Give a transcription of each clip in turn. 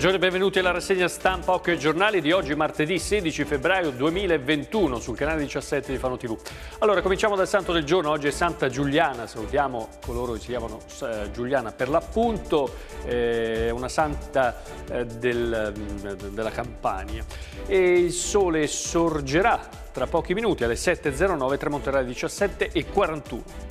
Buongiorno e benvenuti alla rassegna stampa Occhio e giornali di oggi martedì 16 febbraio 2021 sul canale 17 di Fano TV. Allora cominciamo dal santo del giorno, oggi è Santa Giuliana, salutiamo coloro che si chiamano eh, Giuliana per l'appunto, eh, una santa eh, del, mm, della Campania. E il sole sorgerà tra pochi minuti alle 7.09 tramonterà alle 17.41.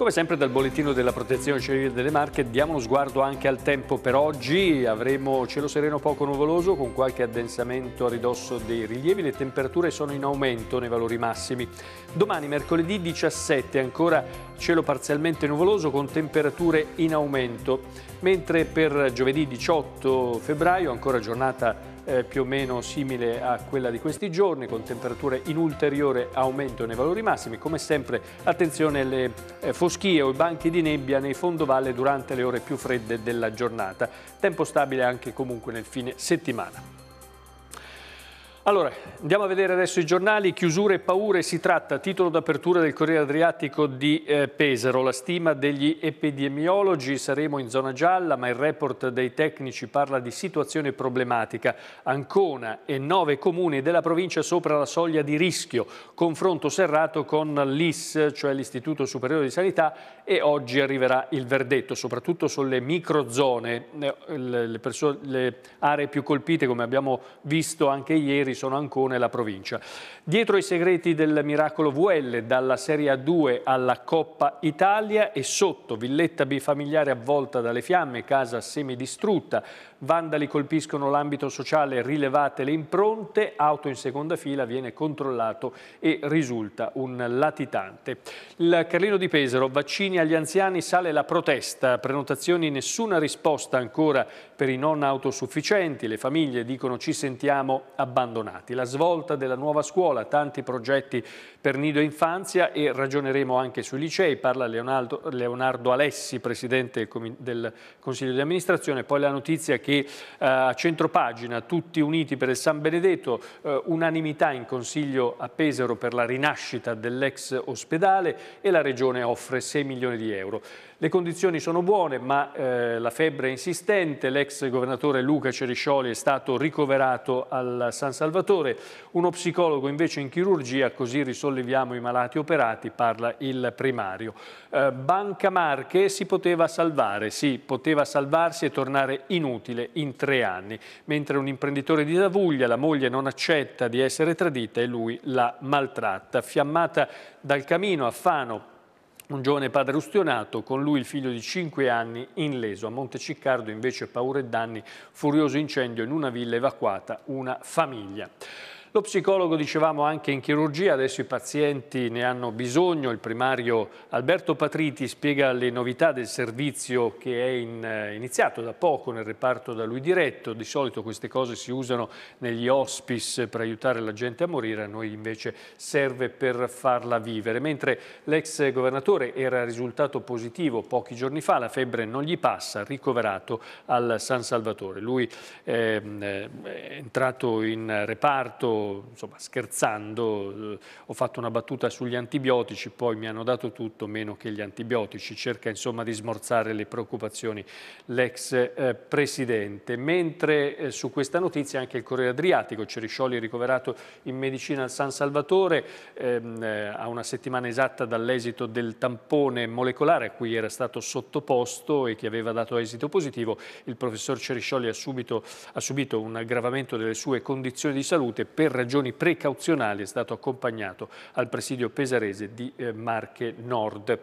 Come sempre dal bollettino della protezione civile delle Marche diamo uno sguardo anche al tempo per oggi, avremo cielo sereno poco nuvoloso con qualche addensamento a ridosso dei rilievi, le temperature sono in aumento nei valori massimi. Domani mercoledì 17 ancora cielo parzialmente nuvoloso con temperature in aumento, mentre per giovedì 18 febbraio ancora giornata eh, più o meno simile a quella di questi giorni, con temperature in ulteriore aumento nei valori massimi. Come sempre attenzione alle eh, foschie o i banchi di nebbia nei fondovalle durante le ore più fredde della giornata. Tempo stabile anche comunque nel fine settimana. Allora, andiamo a vedere adesso i giornali, chiusure e paure, si tratta, titolo d'apertura del Corriere Adriatico di eh, Pesaro, la stima degli epidemiologi, saremo in zona gialla ma il report dei tecnici parla di situazione problematica, Ancona e nove comuni della provincia sopra la soglia di rischio, confronto serrato con l'IS, cioè l'Istituto Superiore di Sanità e oggi arriverà il verdetto, soprattutto sulle microzone, eh, le, le, le aree più colpite come abbiamo visto anche ieri, Trastevere sono Ancona e la provincia. Dietro i segreti del miracolo VL, dalla Serie A2 alla Coppa Italia e sotto villetta bifamiliare avvolta dalle fiamme, casa semidistrutta, vandali colpiscono l'ambito sociale, rilevate le impronte, auto in seconda fila viene controllato e risulta un latitante. Il Carlino di Pesaro, vaccini agli anziani, sale la protesta, prenotazioni nessuna risposta ancora per i non autosufficienti, le famiglie dicono ci sentiamo abbandonati abbandonati. La svolta della nuova scuola, tanti progetti per nido e infanzia e ragioneremo anche sui licei. Parla Leonardo, Leonardo Alessi, presidente del Consiglio di amministrazione. Poi la notizia che eh, a eh, centropagina, tutti uniti per il San Benedetto, eh, unanimità in Consiglio a Pesaro per la rinascita dell'ex ospedale e la Regione offre 6 milioni di euro. Le condizioni sono buone, ma eh, la febbre è insistente. L'ex governatore Luca Ceriscioli è stato ricoverato al San Salvatore. Uno psicologo invece in chirurgia, così risolleviamo i malati operati, parla il primario. Eh, Banca Marche si poteva salvare, sì, poteva salvarsi e tornare inutile in tre anni. Mentre un imprenditore di Davuglia, la moglie non accetta di essere tradita e lui la maltratta. Fiammata dal camino a Fano, un giovane padre ustionato, con lui il figlio di 5 anni, inleso. A Monteciccardo invece paura e danni, furioso incendio in una villa evacuata, una famiglia. Lo psicologo, dicevamo, anche in chirurgia, adesso i pazienti ne hanno bisogno. Il primario Alberto Patriti spiega le novità del servizio che è in, eh, iniziato da poco nel reparto da lui diretto. Di solito queste cose si usano negli hospice per aiutare la gente a morire, a noi invece serve per farla vivere. Mentre l'ex governatore era risultato positivo pochi giorni fa, la febbre non gli passa, ricoverato al San Salvatore. Lui ehm, eh, è entrato in reparto insomma scherzando, eh, ho fatto una battuta sugli antibiotici, poi mi hanno dato tutto meno che gli antibiotici, cerca insomma di smorzare le preoccupazioni l'ex eh, Presidente. Mentre eh, su questa notizia anche il Corriere Adriatico, Ceriscioli è ricoverato in medicina al San Salvatore ehm, eh, a una settimana esatta dall'esito del tampone molecolare a cui era stato sottoposto e che aveva dato esito positivo, il professor Ceriscioli ha, subito, ha subito un aggravamento delle sue condizioni di salute per per ragioni precauzionali è stato accompagnato al presidio pesarese di eh, Marche Nord.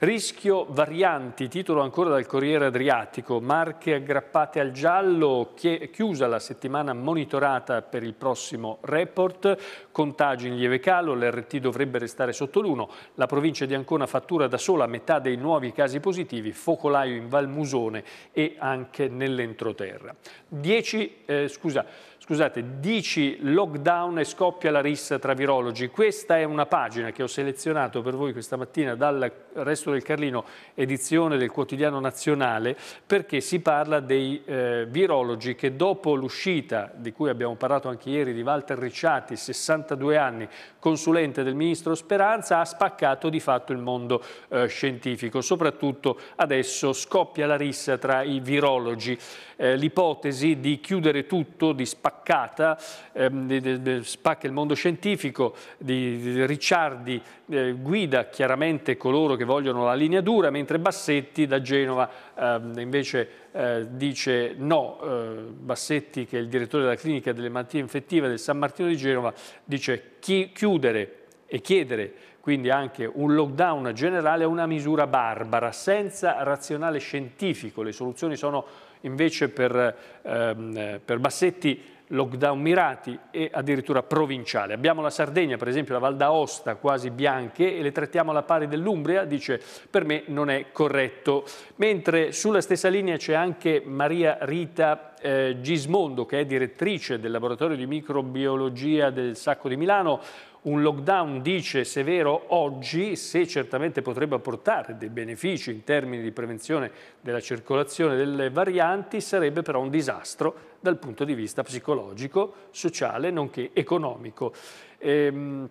Rischio varianti, titolo ancora dal Corriere Adriatico, Marche aggrappate al giallo, chiusa la settimana monitorata per il prossimo report, contagi in lieve calo, l'RT dovrebbe restare sotto l'1, la provincia di Ancona fattura da sola metà dei nuovi casi positivi, focolaio in Valmusone e anche nell'entroterra. 10, eh, scusa, Scusate, dici lockdown e scoppia la rissa tra virologi. Questa è una pagina che ho selezionato per voi questa mattina dal Resto del Carlino, edizione del quotidiano nazionale, perché si parla dei eh, virologi che dopo l'uscita, di cui abbiamo parlato anche ieri, di Walter Ricciati, 62 anni, consulente del ministro Speranza, ha spaccato di fatto il mondo eh, scientifico. Soprattutto adesso scoppia la rissa tra i virologi. Eh, L'ipotesi di chiudere tutto, di spaccare spaccata, ehm, spacca il mondo scientifico, di, di Ricciardi eh, guida chiaramente coloro che vogliono la linea dura, mentre Bassetti da Genova ehm, invece eh, dice no, eh, Bassetti che è il direttore della clinica delle malattie infettive del San Martino di Genova, dice chi, chiudere e chiedere quindi anche un lockdown generale è una misura barbara, senza razionale scientifico. Le soluzioni sono invece per, ehm, per Bassetti lockdown mirati e addirittura provinciali. Abbiamo la Sardegna, per esempio la Val d'Aosta, quasi bianche e le trattiamo alla pari dell'Umbria, dice per me non è corretto. Mentre sulla stessa linea c'è anche Maria Rita eh, Gismondo, che è direttrice del laboratorio di microbiologia del Sacco di Milano, un lockdown, dice, severo oggi, se certamente potrebbe apportare dei benefici in termini di prevenzione della circolazione delle varianti, sarebbe però un disastro dal punto di vista psicologico, sociale nonché economico. Ehm,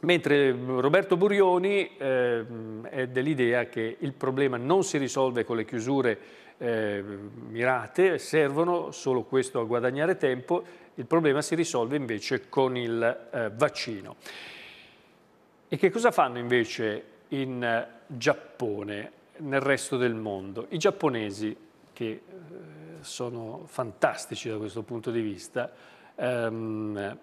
Mentre Roberto Burioni eh, è dell'idea che il problema non si risolve con le chiusure eh, mirate, servono solo questo a guadagnare tempo, il problema si risolve invece con il eh, vaccino. E che cosa fanno invece in eh, Giappone, nel resto del mondo? I giapponesi che eh, sono fantastici da questo punto di vista, ehm,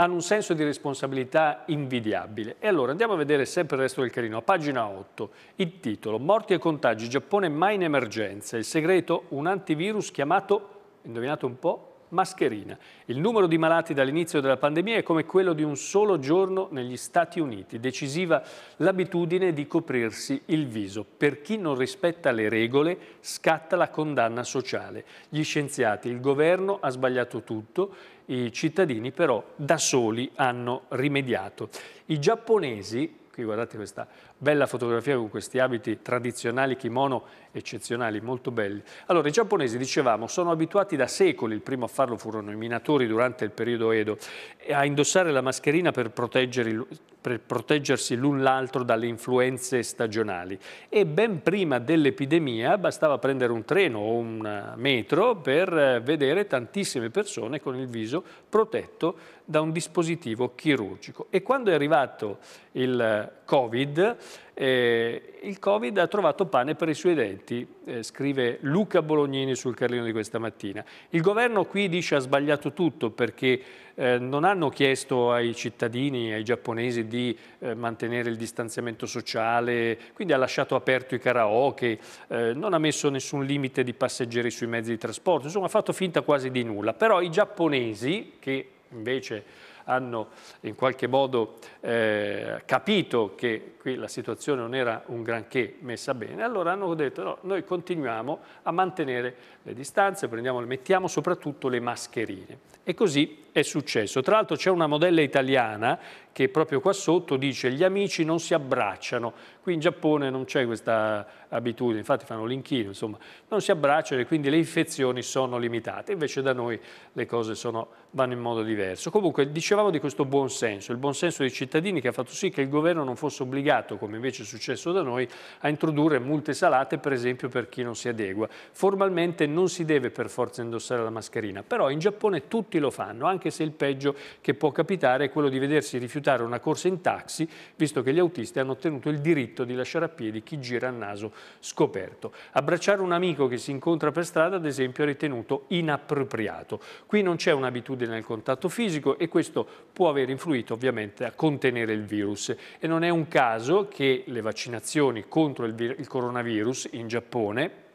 hanno un senso di responsabilità invidiabile. E allora andiamo a vedere sempre il resto del carino. A pagina 8, il titolo, Morti e contagi, Giappone mai in emergenza, il segreto, un antivirus chiamato, indovinate un po', mascherina. Il numero di malati dall'inizio della pandemia è come quello di un solo giorno negli Stati Uniti, decisiva l'abitudine di coprirsi il viso. Per chi non rispetta le regole scatta la condanna sociale. Gli scienziati, il governo ha sbagliato tutto, i cittadini però da soli hanno rimediato. I giapponesi, qui guardate questa Bella fotografia con questi abiti tradizionali kimono eccezionali, molto belli. Allora, i giapponesi, dicevamo, sono abituati da secoli, il primo a farlo furono i minatori durante il periodo Edo, a indossare la mascherina per, per proteggersi l'un l'altro dalle influenze stagionali. E ben prima dell'epidemia bastava prendere un treno o un metro per eh, vedere tantissime persone con il viso protetto da un dispositivo chirurgico. E quando è arrivato il eh, Covid, eh, il Covid ha trovato pane per i suoi denti, eh, scrive Luca Bolognini sul Carlino di questa mattina. Il governo qui dice ha sbagliato tutto perché eh, non hanno chiesto ai cittadini, ai giapponesi di eh, mantenere il distanziamento sociale, quindi ha lasciato aperto i karaoke, eh, non ha messo nessun limite di passeggeri sui mezzi di trasporto, insomma ha fatto finta quasi di nulla. Però i giapponesi, che invece hanno in qualche modo eh, capito che qui la situazione non era un granché messa bene, allora hanno detto no, noi continuiamo a mantenere le distanze, mettiamo soprattutto le mascherine e così è successo. Tra l'altro c'è una modella italiana che proprio qua sotto dice gli amici non si abbracciano. Qui in Giappone non c'è questa abitudine, infatti fanno l'inchino, insomma, non si abbracciano e quindi le infezioni sono limitate. Invece da noi le cose sono, vanno in modo diverso. Comunque dicevamo di questo buonsenso, il buonsenso dei cittadini che ha fatto sì che il governo non fosse obbligato, come invece è successo da noi, a introdurre multe salate per esempio per chi non si adegua. Formalmente non si deve per forza indossare la mascherina, però in Giappone tutti lo fanno, anche anche se il peggio che può capitare è quello di vedersi rifiutare una corsa in taxi, visto che gli autisti hanno ottenuto il diritto di lasciare a piedi chi gira a naso scoperto. Abbracciare un amico che si incontra per strada, ad esempio, è ritenuto inappropriato. Qui non c'è un'abitudine al contatto fisico e questo può aver influito ovviamente a contenere il virus. E non è un caso che le vaccinazioni contro il, il coronavirus in Giappone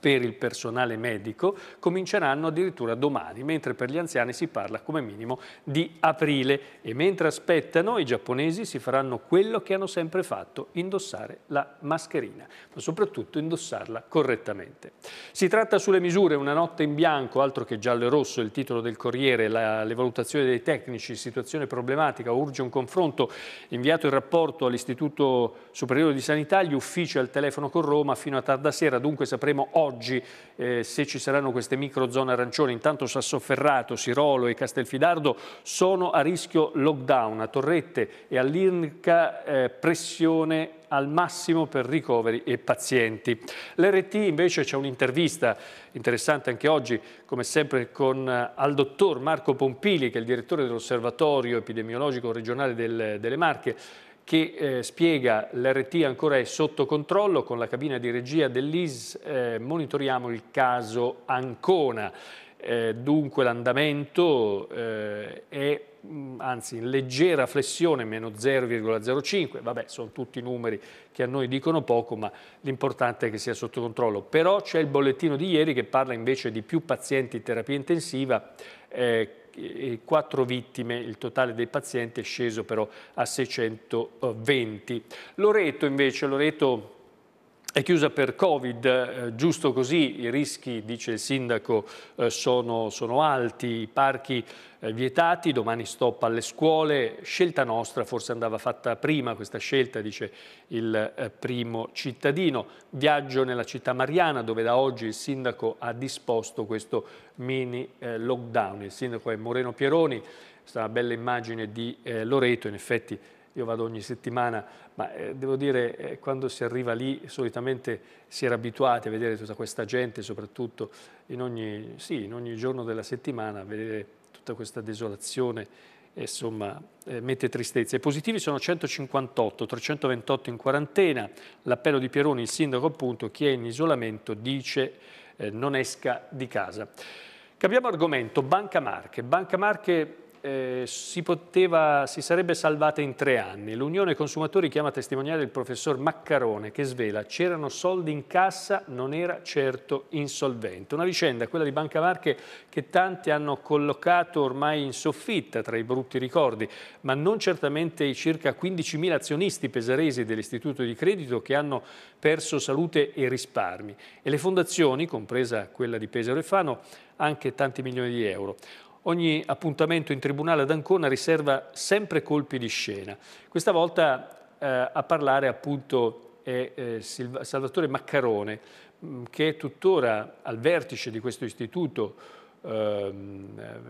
per il personale medico cominceranno addirittura domani, mentre per gli anziani si parla come minimo di aprile. E mentre aspettano, i giapponesi si faranno quello che hanno sempre fatto, indossare la mascherina, ma soprattutto indossarla correttamente. Si tratta sulle misure, una notte in bianco, altro che giallo e rosso, il titolo del Corriere, la, le valutazioni dei tecnici, situazione problematica, urge un confronto, inviato il rapporto all'Istituto Superiore di Sanità, gli uffici al telefono con Roma fino a tarda sera, dunque sapremo oggi oggi, eh, se ci saranno queste micro zone arancione, intanto Sassoferrato, Sirolo e Castelfidardo sono a rischio lockdown, a Torrette e all'Irca eh, pressione al massimo per ricoveri e pazienti. L'RT invece c'è un'intervista interessante anche oggi, come sempre con, eh, al dottor Marco Pompili, che è il direttore dell'Osservatorio Epidemiologico Regionale del, delle Marche, che eh, spiega l'RT ancora è sotto controllo, con la cabina di regia dell'IS eh, monitoriamo il caso Ancona. Eh, dunque l'andamento eh, è anzi in leggera flessione, meno 0,05, vabbè sono tutti numeri che a noi dicono poco ma l'importante è che sia sotto controllo. Però c'è il bollettino di ieri che parla invece di più pazienti in terapia intensiva eh, 4 vittime, il totale dei pazienti è sceso però a 620. Loreto invece, Loreto è chiusa per Covid, eh, giusto così, i rischi, dice il sindaco, eh, sono, sono, alti, i parchi eh, vietati, domani stop alle scuole, scelta nostra, forse andava fatta prima questa scelta, dice il primo cittadino. Viaggio nella città mariana dove da oggi il sindaco ha disposto questo mini lockdown. Il sindaco è Moreno Pieroni, questa bella immagine di Loreto, in effetti io vado ogni settimana, ma eh, devo dire eh, quando si arriva lì solitamente si era abituati a vedere tutta questa gente, soprattutto in ogni, sì, in ogni giorno della settimana, a vedere tutta questa desolazione insomma, eh, mette tristezza. I positivi sono 158, 328 in quarantena. L'appello di Pieroni, il sindaco appunto, chi è in isolamento dice eh, non esca di casa. Cambiamo argomento, Banca Marche. Banca Marche eh, si, poteva, si sarebbe salvata in tre anni. L'Unione Consumatori chiama a testimoniare il professor Maccarone che svela c'erano soldi in cassa, non era certo insolvente. Una vicenda, quella di Banca Marche, che tanti hanno collocato ormai in soffitta tra i brutti ricordi, ma non certamente i circa 15.000 azionisti pesaresi dell'Istituto di Credito che hanno perso salute e risparmi. E le fondazioni, compresa quella di Pesaro e Fano, anche tanti milioni di euro. Ogni appuntamento in tribunale ad Ancona riserva sempre colpi di scena. Questa volta eh, a parlare appunto è eh, Salvatore Maccarone, mm, che è tuttora al vertice di questo istituto Ehm,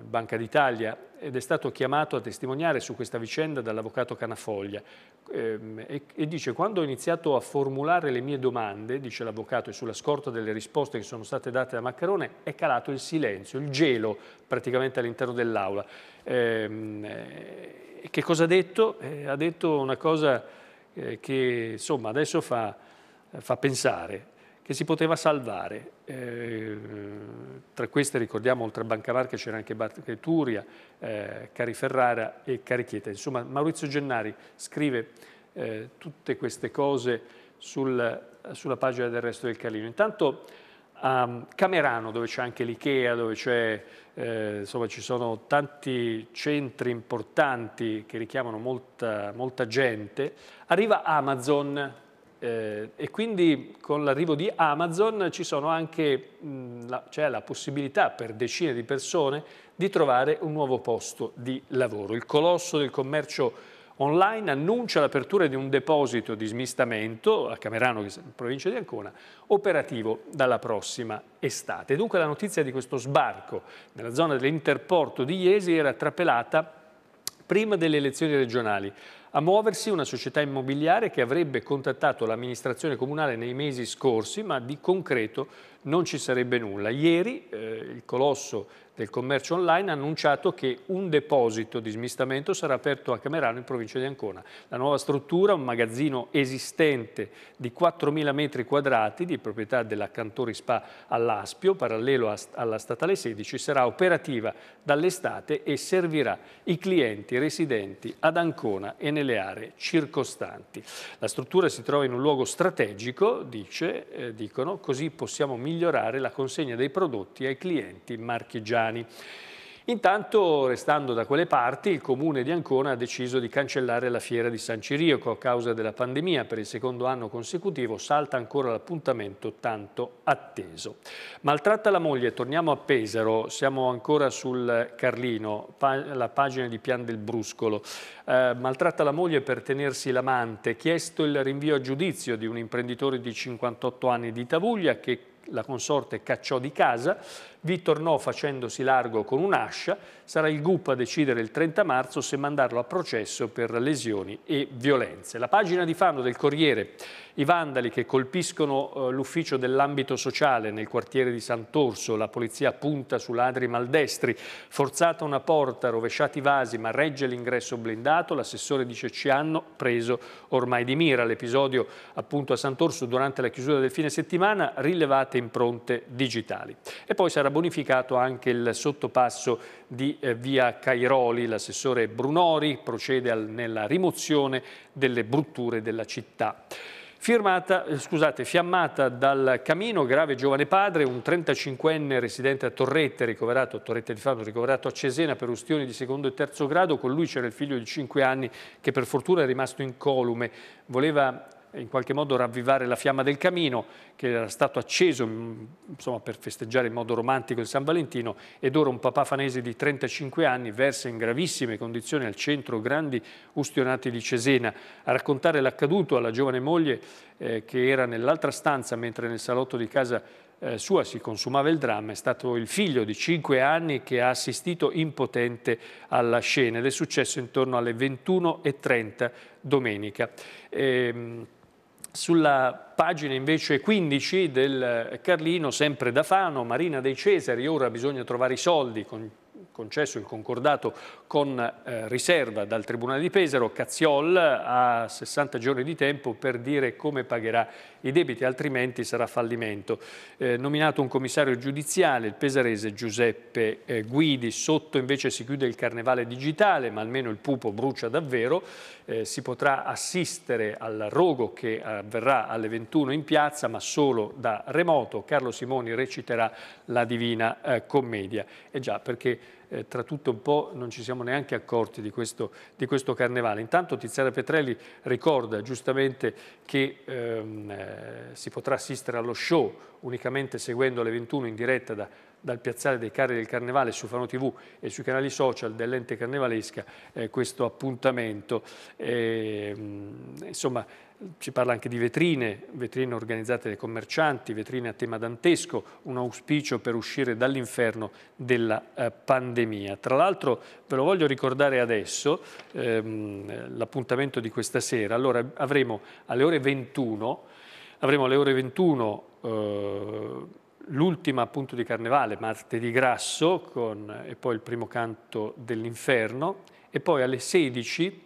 Banca d'Italia ed è stato chiamato a testimoniare su questa vicenda dall'avvocato Canafoglia ehm, e, dice quando ho iniziato a formulare le mie domande, dice l'avvocato, e sulla scorta delle risposte che sono state date da Maccarone è calato il silenzio, il gelo praticamente all'interno dell'aula. Ehm, eh, che cosa ha detto? Eh, ha detto una cosa eh, che insomma adesso fa, fa pensare che si poteva salvare. Eh, tra queste ricordiamo, oltre a Bancamarca, c'era anche Barcheturia, eh, Cari Ferrara e Cari Insomma, Maurizio Gennari scrive eh, tutte queste cose sul, sulla pagina del resto del Calino. Intanto a Camerano, dove c'è anche l'Ikea, dove eh, insomma, ci sono tanti centri importanti che richiamano molta, molta gente, arriva Amazon, eh, e quindi con l'arrivo di Amazon ci sono anche mh, mm, la, cioè la possibilità per decine di persone di trovare un nuovo posto di lavoro. Il colosso del commercio online annuncia l'apertura di un deposito di smistamento a Camerano, provincia di Ancona, operativo dalla prossima estate. Dunque la notizia di questo sbarco nella zona dell'interporto di Iesi era trapelata prima delle elezioni regionali. A muoversi una società immobiliare che avrebbe contattato l'amministrazione comunale nei mesi scorsi, ma di concreto non ci sarebbe nulla. Ieri eh, il colosso del commercio online ha annunciato che un deposito di smistamento sarà aperto a Camerano in provincia di Ancona. La nuova struttura, un magazzino esistente di 4.000 metri quadrati di proprietà della Cantori Spa all'Aspio, parallelo alla Statale 16, sarà operativa dall'estate e servirà i clienti residenti ad Ancona e nelle aree circostanti. La struttura si trova in un luogo strategico, dice, eh, dicono, così possiamo migliorare migliorare la consegna dei prodotti ai clienti marchigiani. Intanto, restando da quelle parti, il comune di Ancona ha deciso di cancellare la fiera di San Cirioco a causa della pandemia. Per il secondo anno consecutivo salta ancora l'appuntamento tanto atteso. Maltratta la moglie, torniamo a Pesaro, siamo ancora sul Carlino, pa la pagina di Pian del Bruscolo. Eh, maltratta la moglie per tenersi l'amante, chiesto il rinvio a giudizio di un imprenditore di 58 anni di Tavuglia che la consorte cacciò di casa, vi tornò facendosi largo con un'ascia, sarà il GUP a decidere il 30 marzo se mandarlo a processo per lesioni e violenze. La pagina di Fanno del Corriere, i vandali che colpiscono eh, l'ufficio dell'ambito sociale nel quartiere di Sant'Orso, la polizia punta su ladri maldestri, forzata una porta, rovesciati vasi, ma regge l'ingresso blindato, l'assessore dice ci hanno preso ormai di mira. L'episodio appunto a Sant'Orso durante la chiusura del fine settimana rilevato elevate impronte digitali. E poi sarà bonificato anche il sottopasso di eh, via Cairoli. L'assessore Brunori procede nella rimozione delle brutture della città. Firmata, eh, scusate, fiammata dal camino, grave giovane padre, un 35enne residente a Torrette, ricoverato a Torrette di Fabio, ricoverato a Cesena per ustioni di secondo e terzo grado, con lui c'era il figlio di 5 anni che per fortuna è rimasto incolume, voleva in qualche modo ravvivare la fiamma del camino che era stato acceso mm, insomma, per festeggiare in modo romantico il San Valentino ed ora un papà fanese di 35 anni versa in gravissime condizioni al centro Grandi Ustionati di Cesena. A raccontare l'accaduto alla giovane moglie eh, che era nell'altra stanza mentre nel salotto di casa eh, sua si consumava il dramma, è stato il figlio di 5 anni che ha assistito impotente alla scena ed è successo intorno alle 21.30 domenica. Ehm, sulla pagina invece 15 del eh, Carlino, sempre da Fano, Marina dei Cesari, ora bisogna trovare i soldi, con, concesso il concordato con eh, riserva dal Tribunale di Pesaro, Cazziol ha 60 giorni di tempo per dire come pagherà i debiti, altrimenti sarà fallimento. Eh, nominato un commissario giudiziale, il pesarese Giuseppe eh, Guidi, sotto invece si chiude il carnevale digitale, ma almeno il pupo brucia davvero, eh, si potrà assistere al rogo che avverrà alle 21 in piazza, ma solo da remoto. Carlo Simoni reciterà la Divina eh, Commedia. E eh già, perché eh, tra tutto un po' non ci siamo neanche accorti di questo, di questo carnevale. Intanto Tiziana Petrelli ricorda giustamente che ehm, eh, si potrà assistere allo show unicamente seguendo le 21 in diretta da dal piazzale dei carri del carnevale su Fano TV e sui canali social dell'ente carnevalesca eh, questo appuntamento. E, ehm, insomma, ci parla anche di vetrine, vetrine organizzate dai commercianti, vetrine a tema dantesco, un auspicio per uscire dall'inferno della eh, pandemia. Tra l'altro ve lo voglio ricordare adesso, ehm, l'appuntamento di questa sera, allora avremo alle ore 21, avremo alle ore 21 eh, l'ultima appunto di Carnevale, martedì grasso, con, e poi il primo canto dell'inferno, e poi alle 16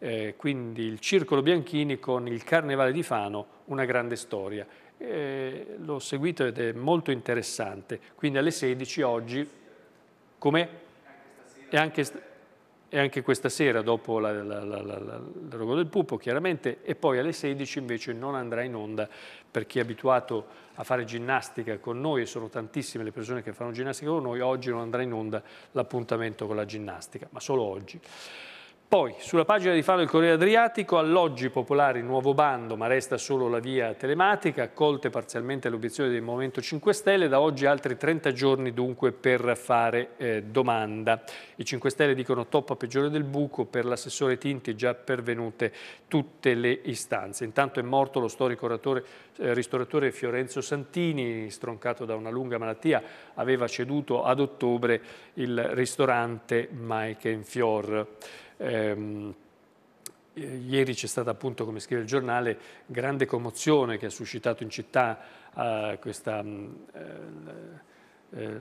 eh, quindi il Circolo Bianchini con il Carnevale di Fano, una grande storia. Eh, l'ho seguito ed è molto interessante. Quindi alle 16 oggi, com'è? E anche, anche questa sera dopo la, la, la, la rogo del pupo chiaramente e poi alle 16 invece non andrà in onda per chi è abituato a fare ginnastica con noi e sono tantissime le persone che fanno ginnastica con noi oggi non andrà in onda l'appuntamento con la ginnastica ma solo oggi poi, sulla pagina di Fano il Corriere Adriatico, alloggi popolari, nuovo bando, ma resta solo la via telematica, accolte parzialmente le obiezioni del Movimento 5 Stelle, da oggi altri 30 giorni dunque per fare eh, domanda. I 5 Stelle dicono toppa peggiore del buco, per l'assessore Tinti già pervenute tutte le istanze. Intanto è morto lo storico oratore, eh, ristoratore Fiorenzo Santini, stroncato da una lunga malattia, aveva ceduto ad ottobre il ristorante Mike Fior. Ehm, Ieri c'è stata appunto, come scrive il giornale, grande commozione che ha suscitato in città eh, questa, mm, eh, eh,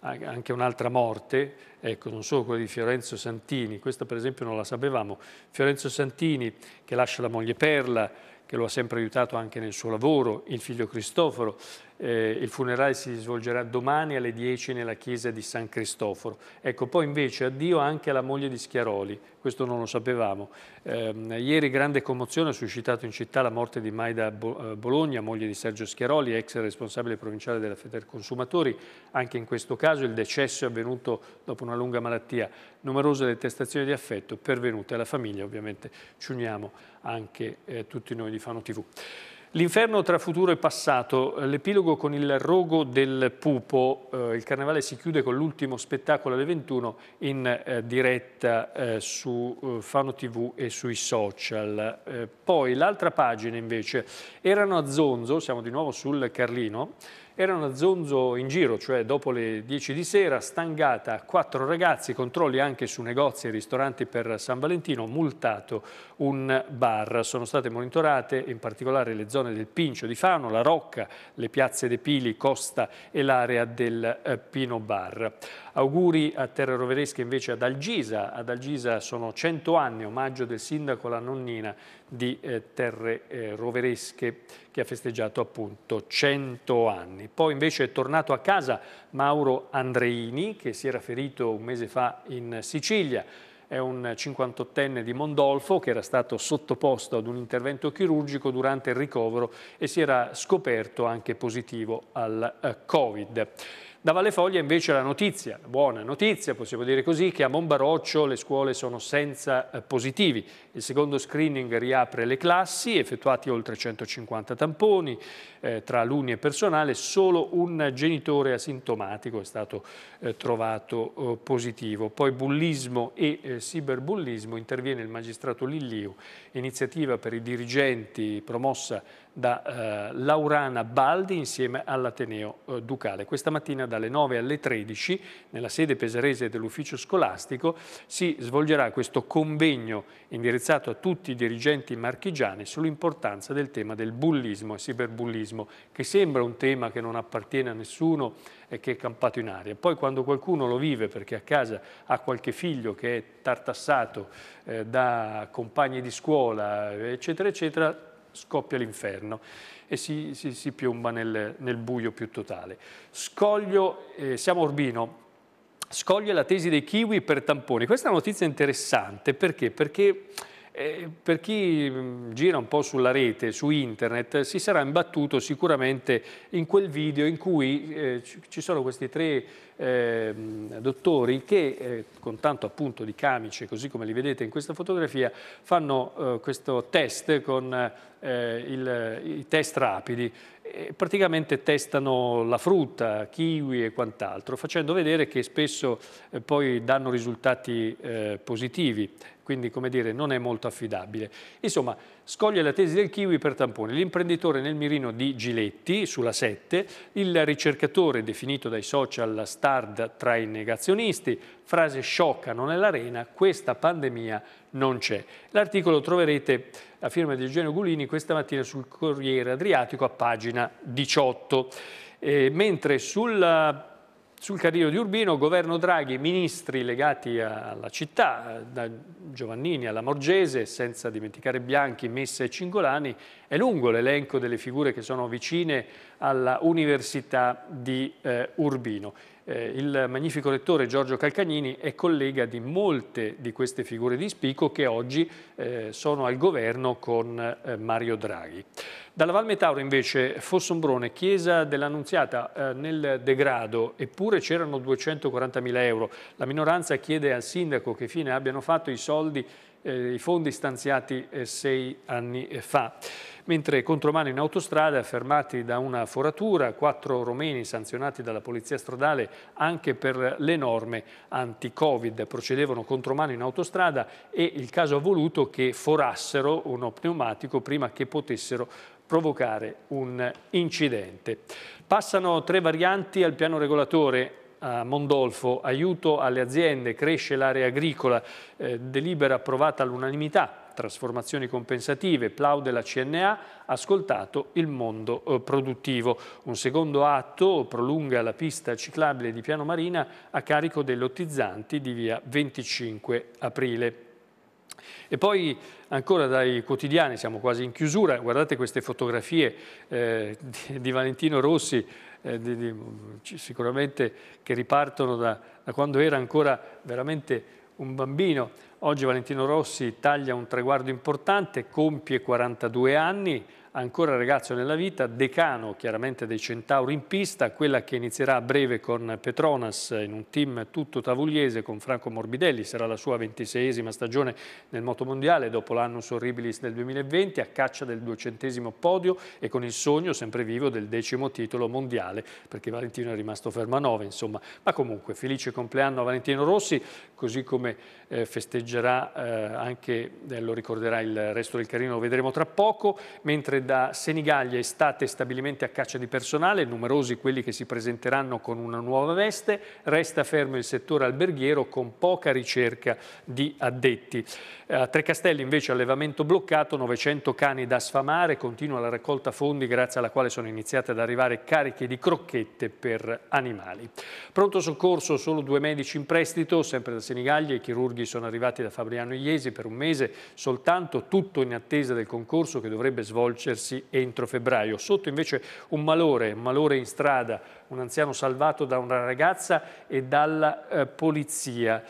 anche un'altra morte, ecco, non solo quella di Fiorenzo Santini, questa per esempio non la sapevamo, Fiorenzo Santini che lascia la moglie Perla, che lo ha sempre aiutato anche nel suo lavoro, il figlio Cristoforo, eh, il funerale si svolgerà domani alle 10 nella chiesa di San Cristoforo. Ecco, poi invece addio anche alla moglie di Schiaroli, questo non lo sapevamo. Eh, ieri grande commozione ha suscitato in città la morte di Maida eh, Bologna, moglie di Sergio Schiaroli, ex responsabile provinciale della Consumatori. Anche in questo caso il decesso è avvenuto dopo una lunga malattia. Numerose le testazioni di affetto pervenute alla famiglia, ovviamente ci uniamo anche eh, tutti noi di Fano TV. L'inferno tra futuro e passato, l'epilogo con il rogo del pupo, eh, il carnevale si chiude con l'ultimo spettacolo alle 21 in eh, diretta eh, su eh, Fano TV e sui social. Eh, poi l'altra pagina invece, erano a Zonzo, siamo di nuovo sul Carlino, erano a Zonzo in giro, cioè dopo le 10 di sera, stangata, quattro ragazzi, controlli anche su negozi e ristoranti per San Valentino, multato un bar. Sono state monitorate in particolare le zone del Pincio di Fano, la Rocca, le piazze dei Pili, Costa e l'area del eh, Pino Bar. Auguri a Terra Roveresca invece ad Algisa. Ad Algisa sono 100 anni, omaggio del sindaco alla nonnina di eh, Terre eh, Roveresche che ha festeggiato appunto 100 anni. Poi invece è tornato a casa Mauro Andreini che si era ferito un mese fa in Sicilia è un 58enne di Mondolfo che era stato sottoposto ad un intervento chirurgico durante il ricovero e si era scoperto anche positivo al eh, Covid. Da Valle Foglia invece la notizia, la buona notizia, possiamo dire così, che a Monbaroccio le scuole sono senza eh, positivi. Il secondo screening riapre le classi, effettuati oltre 150 tamponi eh, tra alunni e personale, solo un genitore asintomatico è stato eh, trovato eh, positivo. Poi bullismo e eh, cyberbullismo, interviene il magistrato Lilliu, iniziativa per i dirigenti promossa da eh, Laurana Baldi insieme all'Ateneo eh, Ducale. Questa mattina dalle 9 alle 13 nella sede pesarese dell'ufficio scolastico si svolgerà questo convegno indirizzato a tutti i dirigenti marchigiani sull'importanza del tema del bullismo e cyberbullismo che sembra un tema che non appartiene a nessuno e che è campato in aria. Poi quando qualcuno lo vive perché a casa ha qualche figlio che è tartassato eh, da compagni di scuola eccetera eccetera scoppia l'inferno e si, si, si piomba nel, nel, buio più totale. Scoglio, eh, siamo a Urbino, scoglio la tesi dei kiwi per tamponi. Questa è una notizia interessante perché? Perché eh, per chi mm, gira un po' sulla rete, su internet, si sarà imbattuto sicuramente in quel video in cui eh, ci sono questi tre eh, dottori che, eh, con tanto appunto di camice, così come li vedete in questa fotografia, fanno eh, questo test con eh, il, i test rapidi. praticamente testano la frutta, kiwi e quant'altro, facendo vedere che spesso poi danno risultati positivi quindi come dire non è molto affidabile. Insomma, scoglie la tesi del Kiwi per tamponi. l'imprenditore nel mirino di Giletti sulla 7, il ricercatore definito dai social Stard tra i negazionisti, frase scioccano nell'arena, questa pandemia non c'è. L'articolo troverete a firma di Eugenio Gulini questa mattina sul Corriere Adriatico a pagina 18. E eh, mentre sulla sul Carrino di Urbino, governo Draghi, ministri legati alla città, da Giovannini alla Morgese, senza dimenticare Bianchi, Messa e Cingolani, è lungo l'elenco delle figure che sono vicine alla Università di eh, Urbino. Eh, il magnifico lettore Giorgio Calcagnini è collega di molte di queste figure di spicco che oggi eh, sono al governo con eh, Mario Draghi. Dalla Val Metauro invece Fossombrone, chiesa dell'Annunziata eh, nel degrado, eppure c'erano 240 mila euro. La minoranza chiede al sindaco che fine abbiano fatto i soldi eh, i fondi stanziati eh, sei anni eh, fa. Mentre contromano in autostrada, fermati da una foratura, quattro romeni sanzionati dalla polizia stradale anche per le norme anti-covid procedevano contromano in autostrada e il caso ha voluto che forassero uno pneumatico prima che potessero provocare un incidente. Passano tre varianti al piano regolatore a Mondolfo, aiuto alle aziende, cresce l'area agricola, eh, delibera approvata all'unanimità, trasformazioni compensative, plaude la CNA, ascoltato il mondo eh, produttivo. Un secondo atto prolunga la pista ciclabile di Piano Marina a carico dei lottizzanti di via 25 aprile. E poi ancora dai quotidiani, siamo quasi in chiusura, guardate queste fotografie eh, di Valentino Rossi eh, di, di, sicuramente che ripartono da, da quando era ancora veramente un bambino, Oggi Valentino Rossi taglia un traguardo importante, compie 42 anni, ancora ragazzo nella vita, decano chiaramente dei Centauri in pista, quella che inizierà a breve con Petronas in un team tutto tavoliese con Franco Morbidelli, sarà la sua ventiseiesima stagione nel motomondiale dopo l'annus horribilis del 2020 a caccia del 200 podio e con il sogno sempre vivo del decimo titolo mondiale perché Valentino è rimasto fermo a 9 insomma, ma comunque felice compleanno a Valentino Rossi così come eh, festeggiato leggerà eh, anche, eh, lo ricorderà il resto del Carino, lo vedremo tra poco, mentre da Senigallia è state stabilmente a caccia di personale, numerosi quelli che si presenteranno con una nuova veste, resta fermo il settore alberghiero con poca ricerca di addetti. A Trecastelli invece allevamento bloccato, 900 cani da sfamare, continua la raccolta fondi grazie alla quale sono iniziate ad arrivare cariche di crocchette per animali. Pronto soccorso, solo due medici in prestito, sempre da Senigallia, i chirurghi sono arrivati da Fabriano Iesi per un mese soltanto, tutto in attesa del concorso che dovrebbe svolgersi entro febbraio. Sotto invece un malore, un malore in strada, un anziano salvato da una ragazza e dalla eh, polizia.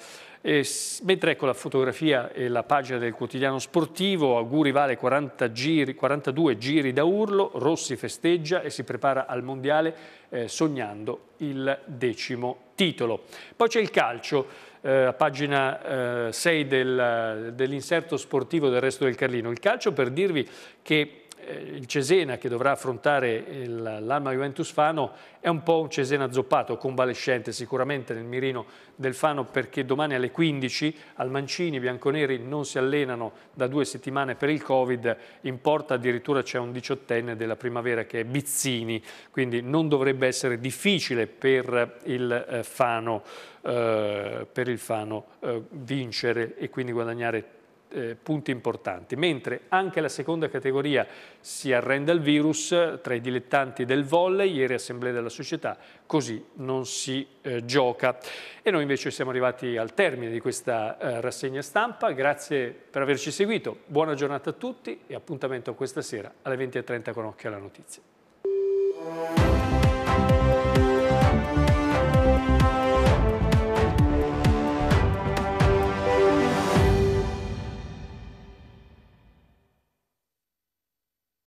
E, mentre ecco la fotografia e la pagina del quotidiano sportivo, Auguri vale 40 giri, 42 giri da urlo, Rossi festeggia e si prepara al mondiale eh, sognando il decimo titolo. Poi c'è il calcio eh, a pagina eh, 6 del, dell'inserto sportivo del resto del Carlino. Il calcio, per dirvi che eh, il Cesena che dovrà affrontare eh, l'Alma Juventus Fano è un po' un Cesena zoppato, convalescente sicuramente nel mirino del Fano perché domani alle 15 al Mancini i bianconeri non si allenano da due settimane per il Covid, in porta addirittura c'è un diciottenne della primavera che è Bizzini, quindi non dovrebbe essere difficile per il eh, Fano, eh, per il Fano eh, vincere e quindi guadagnare eh, punti importanti, mentre anche la seconda categoria si arrende al virus tra i dilettanti del volley, ieri assemblea della società, così non si eh, gioca. E noi invece siamo arrivati al termine di questa eh, rassegna stampa, grazie per averci seguito, buona giornata a tutti e appuntamento questa sera alle 20.30 con Occhio alla Notizia.